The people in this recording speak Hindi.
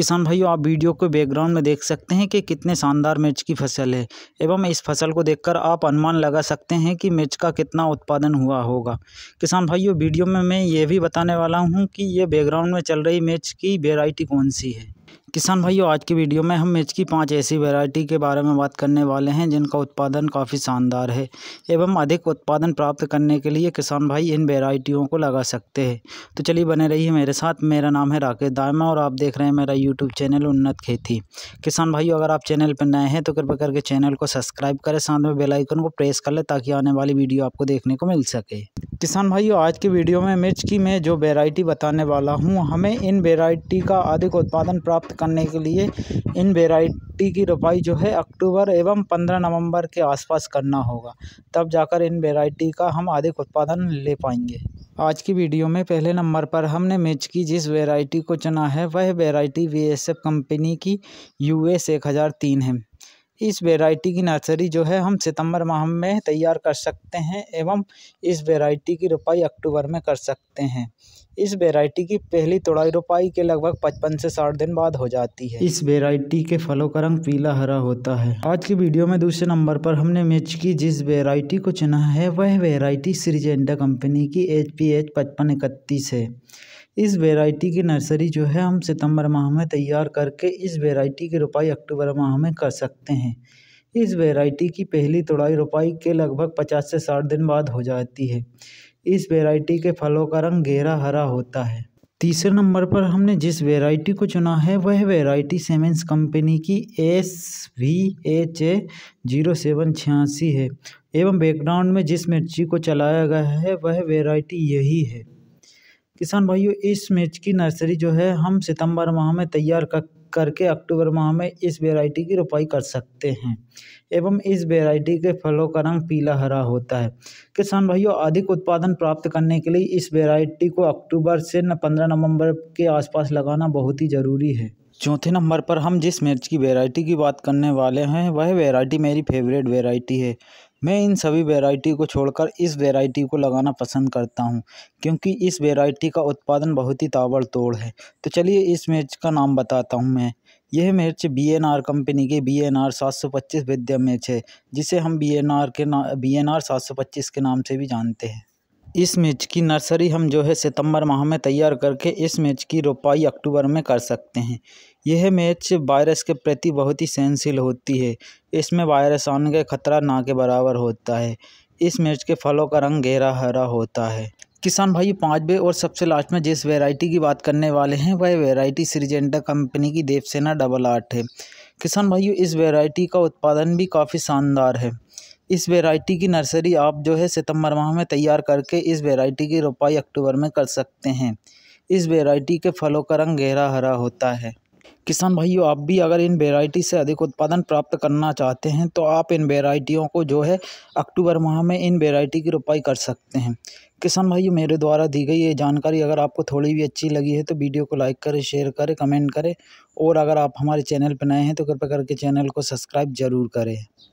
किसान भाइयों आप वीडियो को बैकग्राउंड में देख सकते हैं कि कितने शानदार मिर्च की फसल है एवं इस फसल को देखकर आप अनुमान लगा सकते हैं कि मिर्च का कितना उत्पादन हुआ होगा किसान भाइयों वीडियो में मैं ये भी बताने वाला हूँ कि ये बैकग्राउंड में चल रही मिर्च की वेराइटी कौन सी है किसान भाइयों आज की वीडियो में हम मिर्च की पांच ऐसी वैरायटी के बारे में बात करने वाले हैं जिनका उत्पादन काफ़ी शानदार है एवं अधिक उत्पादन प्राप्त करने के लिए किसान भाई इन वैरायटियों को लगा सकते हैं तो चलिए बने रहिए मेरे साथ मेरा नाम है राकेश दायमा और आप देख रहे हैं मेरा यूट्यूब चैनल उन्नत खेती किसान भाइयों अगर आप चैनल पर नए हैं तो कृपया करके चैनल को सब्सक्राइब करें साथ में बेलाइकन को प्रेस कर लें ताकि आने वाली वीडियो आपको देखने को मिल सके किसान भाइयों आज की वीडियो में मिर्च की मैं जो वेरायटी बताने वाला हूँ हमें इन वेरायटी का अधिक उत्पादन प्राप्त प्राप्त करने के लिए इन वेराइटी की रोपाई जो है अक्टूबर एवं पंद्रह नवंबर के आसपास करना होगा तब जाकर इन वेराइटी का हम अधिक उत्पादन ले पाएंगे आज की वीडियो में पहले नंबर पर हमने मिर्च की जिस वेराइटी को चुना है वह वेराइटी वी कंपनी की यू एस एक हज़ार तीन है इस वेराइटी की नर्सरी जो है हम सितंबर माह में तैयार कर सकते हैं एवं इस वेराइटी की रोपाई अक्टूबर में कर सकते हैं इस वेराइटी की पहली तोड़ाई रोपाई के लगभग पचपन से साठ दिन बाद हो जाती है इस वेराइटी के फलों का रंग पीला हरा होता है आज की वीडियो में दूसरे नंबर पर हमने मिर्च की जिस वेराइटी को चुना है वह वेराइटी सीरीजेंडा कंपनी की एच पी एच पचपन इकतीस है इस वेराइटी की नर्सरी जो है हम सितंबर माह में तैयार करके इस वेराइटी की रुपाई अक्टूबर माह में कर सकते हैं इस वेराइटी की पहली तुड़ाई रुपाई के लगभग पचास से साठ दिन बाद हो जाती है इस वेराइटी के फलों का रंग गहरा हरा होता है तीसरे नंबर पर हमने जिस वेराइटी को चुना है वह वेराइटी सेमेंस कंपनी की S V H A zero seven छियासी है एवं बैकग्राउंड में जिस मिर्ची को चलाया गया है वह वेराइटी यही है किसान भाइयों इस मिर्च की नर्सरी जो है हम सितंबर माह में तैयार कर करके अक्टूबर माह में इस वेराइटी की रोपाई कर सकते हैं एवं इस वेराइटी के फलों का रंग पीला हरा होता है किसान भाइयों अधिक उत्पादन प्राप्त करने के लिए इस वेराइटी को अक्टूबर से पंद्रह नवंबर के आसपास लगाना बहुत ही ज़रूरी है चौथे नंबर पर हम जिस मिर्च की वेराइटी की बात करने वाले हैं वह वेराइटी मेरी फेवरेट वेराइटी है मैं इन सभी वेराइटी को छोड़कर इस वेराइटी को लगाना पसंद करता हूँ क्योंकि इस वेराइटी का उत्पादन बहुत ही ताबड़तोड़ है तो चलिए इस मिर्च का नाम बताता हूँ मैं यह मिर्च बी एन आर कंपनी की बी एन आर सात सौ पच्चीस विद्या मिर्च है जिसे हम बी एन आर के ना बी एन आर सात सौ पच्चीस के नाम से भी जानते हैं इस मिर्च की नर्सरी हम जो है सितंबर माह में तैयार करके इस मिर्च की रोपाई अक्टूबर में कर सकते हैं यह मिर्च वायरस के प्रति बहुत ही सहनशील होती है इसमें वायरस आने का खतरा ना के बराबर होता है इस मिर्च के फलों का रंग गहरा हरा होता है किसान भाई पाँचवें और सबसे लास्ट में जिस वेराइटी की बात करने वाले हैं वह वेराइटी सिरजेंटा कंपनी की देवसेना डबल आठ है किसान भाइयों इस वेराइटी का उत्पादन भी काफ़ी शानदार है इस वेराइटी की नर्सरी आप जो है सितंबर माह में तैयार करके इस वेराइटी की रोपाई अक्टूबर में कर सकते हैं इस वेराइटी के फलों का रंग गहरा हरा होता है किसान भाइयों आप भी अगर इन वेराइटी से अधिक उत्पादन प्राप्त करना चाहते हैं तो आप इन वेराइटियों को जो है अक्टूबर माह में इन वेराइटी की रोपाई कर सकते हैं किसान भाइयों मेरे द्वारा दी गई ये जानकारी अगर आपको थोड़ी भी अच्छी लगी है तो वीडियो को लाइक करें शेयर करें कमेंट करें और अगर आप हमारे चैनल पर नए हैं तो कृपया करके चैनल को सब्सक्राइब ज़रूर करें